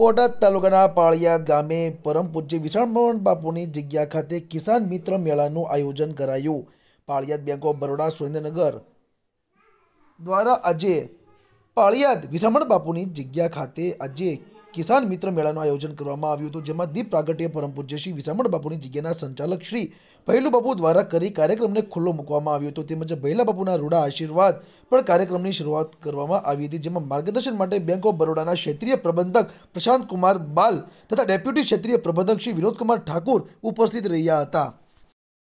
બોટાદ તાલુકાના પાળિયા ગામે પરમ પૂજ્ય વિશાળમોહન બાપુની જગ્યા ખાતે કિસાન મિત્ર મેળાનું આયોજન કરાયું પાળિયાદ બેંક ઓફ બરોડા સુરેન્દ્રનગર દ્વારા આજે પાળિયાદ વિશામણ બાપુની જગ્યા ખાતે આજે કિસાન મિત્ર મેળાનું આયોજન કરવામાં આવ્યું હતું જેમાં દીપ પ્રાગટ્ય પરમ પૂજ્ય શ્રી વિસામણ બાપુની જગ્યાના સંચાલક શ્રી ભૈલુ બાપુ દ્વારા કરી કાર્યક્રમને ખુલ્લો મૂકવામાં આવ્યો હતો તેમજ ભૈલા બાપુના રૂડા આશીર્વાદ પણ કાર્યક્રમની શરૂઆત કરવામાં આવી હતી જેમાં માર્ગદર્શન માટે બેંક ઓફ બરોડાના ક્ષેત્રીય પ્રબંધક પ્રશાંત કુમાર બાલ તથા ડેપ્યુટી ક્ષેત્રીય પ્રબંધક શ્રી વિનોદકુમાર ઠાકુર ઉપસ્થિત રહ્યા હતા